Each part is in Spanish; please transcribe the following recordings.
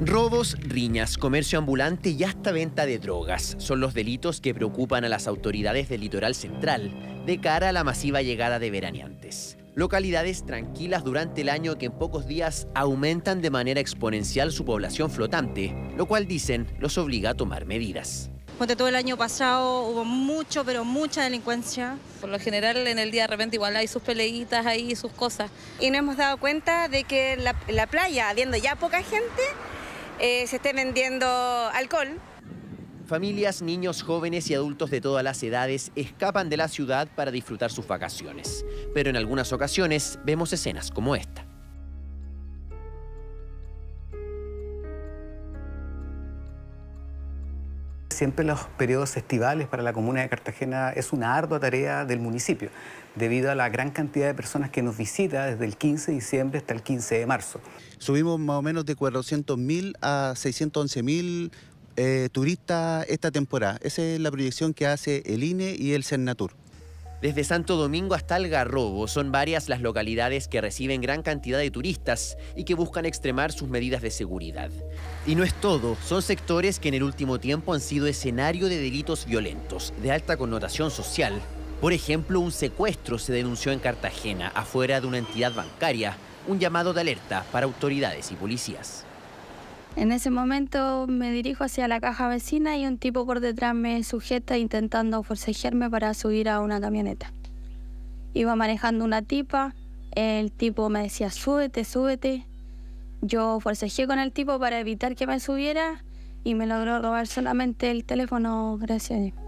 Robos, riñas, comercio ambulante y hasta venta de drogas son los delitos que preocupan a las autoridades del litoral central de cara a la masiva llegada de veraneantes. Localidades tranquilas durante el año que en pocos días aumentan de manera exponencial su población flotante, lo cual dicen los obliga a tomar medidas. Ponte todo el año pasado hubo mucho, pero mucha delincuencia. Por lo general en el día de repente igual hay sus peleitas ahí, sus cosas. Y nos hemos dado cuenta de que la, la playa, habiendo ya poca gente, eh, se esté vendiendo alcohol. Familias, niños, jóvenes y adultos de todas las edades escapan de la ciudad para disfrutar sus vacaciones. Pero en algunas ocasiones vemos escenas como esta. siempre los periodos estivales para la comuna de Cartagena es una ardua tarea del municipio, debido a la gran cantidad de personas que nos visita desde el 15 de diciembre hasta el 15 de marzo. Subimos más o menos de 400.000 a 611.000 eh, turistas esta temporada. Esa es la proyección que hace el INE y el CERNATUR. Desde Santo Domingo hasta Algarrobo son varias las localidades que reciben gran cantidad de turistas y que buscan extremar sus medidas de seguridad. Y no es todo, son sectores que en el último tiempo han sido escenario de delitos violentos, de alta connotación social. Por ejemplo, un secuestro se denunció en Cartagena, afuera de una entidad bancaria, un llamado de alerta para autoridades y policías. En ese momento me dirijo hacia la caja vecina y un tipo por detrás me sujeta intentando forcejearme para subir a una camioneta. Iba manejando una tipa, el tipo me decía súbete, súbete. Yo forcejeé con el tipo para evitar que me subiera y me logró robar solamente el teléfono, gracias a Dios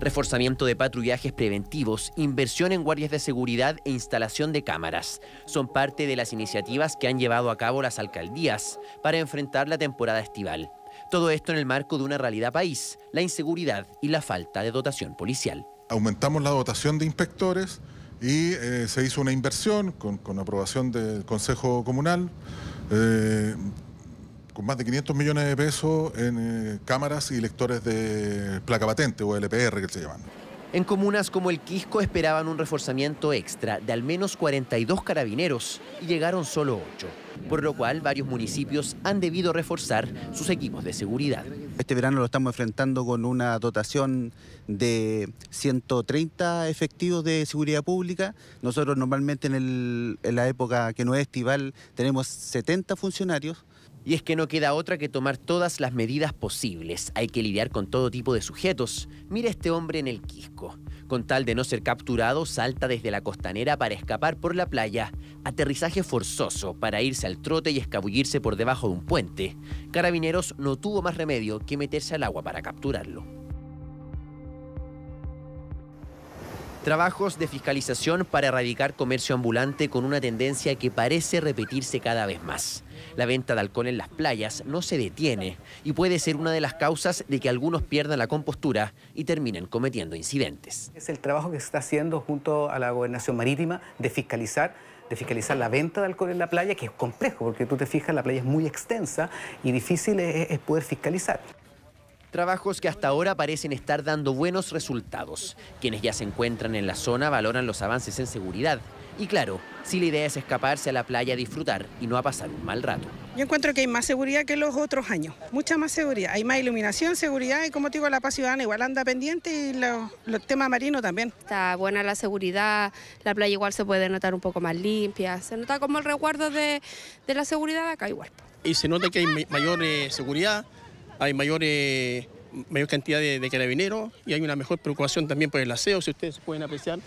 reforzamiento de patrullajes preventivos, inversión en guardias de seguridad e instalación de cámaras. Son parte de las iniciativas que han llevado a cabo las alcaldías para enfrentar la temporada estival. Todo esto en el marco de una realidad país, la inseguridad y la falta de dotación policial. Aumentamos la dotación de inspectores y eh, se hizo una inversión con, aprobación del Consejo Comunal. Eh, con más de 500 millones de pesos en eh, cámaras y lectores de placa patente o LPR que se llaman. En comunas como el Quisco esperaban un reforzamiento extra de al menos 42 carabineros y llegaron solo 8, por lo cual varios municipios han debido reforzar sus equipos de seguridad. Este verano lo estamos enfrentando con una dotación de 130 efectivos de seguridad pública. Nosotros normalmente en la época que no es estival tenemos 70 funcionarios y es que no queda otra que tomar todas las medidas posibles. Hay que lidiar con todo tipo de sujetos. Mira este hombre en el Quisco. Con tal de no ser capturado, salta desde la costanera para escapar por la playa. Aterrizaje forzoso para irse al trote y escabullirse por debajo de un puente. Carabineros no tuvo más remedio que meterse al agua para capturarlo. Trabajos de fiscalización para erradicar comercio ambulante con una tendencia que parece repetirse cada vez más. La venta de alcohol en las playas no se detiene y puede ser una de las causas de que algunos pierdan la compostura y terminen cometiendo incidentes. Es el trabajo que se está haciendo junto a la Gobernación Marítima de fiscalizar de fiscalizar la venta de alcohol en la playa, que es complejo, porque tú te fijas, la playa es muy extensa y difícil es poder fiscalizar. Trabajos que hasta ahora parecen estar dando buenos resultados. Quienes ya se encuentran en la zona valoran los avances en seguridad. Y claro, si la idea es escaparse a la playa a disfrutar y no a pasar un mal rato. Yo encuentro que hay más seguridad que los otros años, mucha más seguridad. Hay más iluminación, seguridad y como te digo, la paz ciudadana igual anda pendiente y los temas marinos también. Está buena la seguridad, la playa igual se puede notar un poco más limpia, se nota como el recuerdo de, la seguridad acá igual. Y se nota que hay mayor eh, seguridad, hay mayor cantidad de, de, carabineros y hay una mejor preocupación también por el aseo, si ustedes pueden apreciar.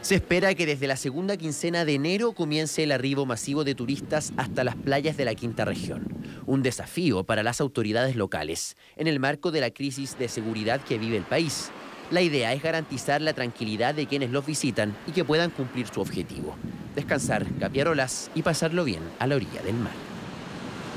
Se espera que desde la segunda quincena de enero comience el arribo masivo de turistas hasta las playas de la quinta región. Un desafío para las autoridades locales, en el marco de la crisis de seguridad que vive el país. La idea es garantizar la tranquilidad de quienes los visitan y que puedan cumplir su objetivo. Descansar, capiar olas y pasarlo bien a la orilla del mar.